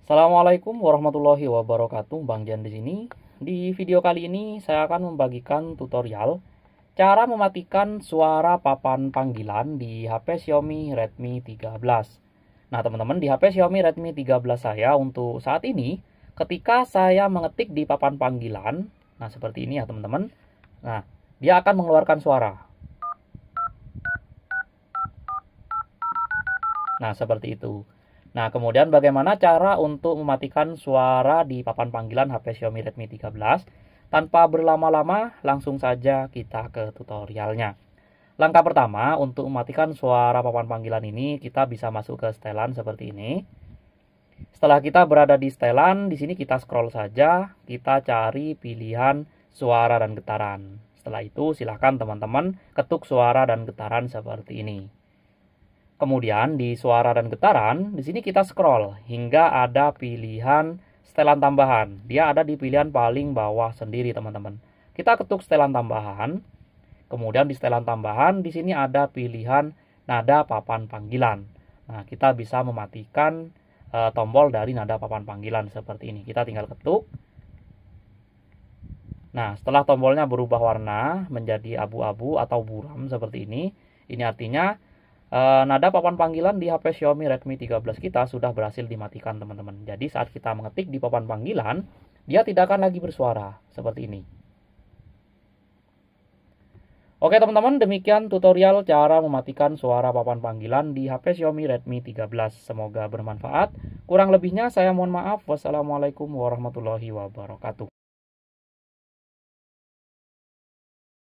Assalamualaikum warahmatullahi wabarakatuh, Bang Jan di sini. Di video kali ini saya akan membagikan tutorial cara mematikan suara papan panggilan di HP Xiaomi Redmi 13. Nah, teman-teman, di HP Xiaomi Redmi 13 saya untuk saat ini ketika saya mengetik di papan panggilan, nah seperti ini ya, teman-teman. Nah, dia akan mengeluarkan suara. Nah, seperti itu. Nah, kemudian bagaimana cara untuk mematikan suara di papan panggilan HP Xiaomi Redmi 13? Tanpa berlama-lama, langsung saja kita ke tutorialnya. Langkah pertama, untuk mematikan suara papan panggilan ini, kita bisa masuk ke setelan seperti ini. Setelah kita berada di setelan, di sini kita scroll saja, kita cari pilihan suara dan getaran. Setelah itu, silahkan teman-teman ketuk suara dan getaran seperti ini. Kemudian di suara dan getaran, di sini kita scroll hingga ada pilihan setelan tambahan. Dia ada di pilihan paling bawah sendiri, teman-teman. Kita ketuk setelan tambahan. Kemudian di setelan tambahan, di sini ada pilihan nada papan panggilan. Nah, kita bisa mematikan e, tombol dari nada papan panggilan seperti ini. Kita tinggal ketuk. Nah, setelah tombolnya berubah warna menjadi abu-abu atau buram seperti ini, ini artinya Uh, nada papan panggilan di HP Xiaomi Redmi 13 kita sudah berhasil dimatikan teman-teman. Jadi saat kita mengetik di papan panggilan, dia tidak akan lagi bersuara seperti ini. Oke teman-teman, demikian tutorial cara mematikan suara papan panggilan di HP Xiaomi Redmi 13. Semoga bermanfaat. Kurang lebihnya saya mohon maaf. Wassalamualaikum warahmatullahi wabarakatuh.